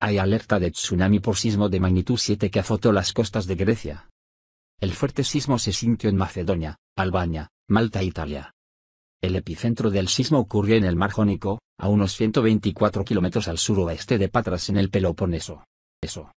Hay alerta de tsunami por sismo de magnitud 7 que azotó las costas de Grecia. El fuerte sismo se sintió en Macedonia, Albania, Malta e Italia. El epicentro del sismo ocurrió en el mar Jónico, a unos 124 kilómetros al suroeste de Patras en el Peloponeso. Eso.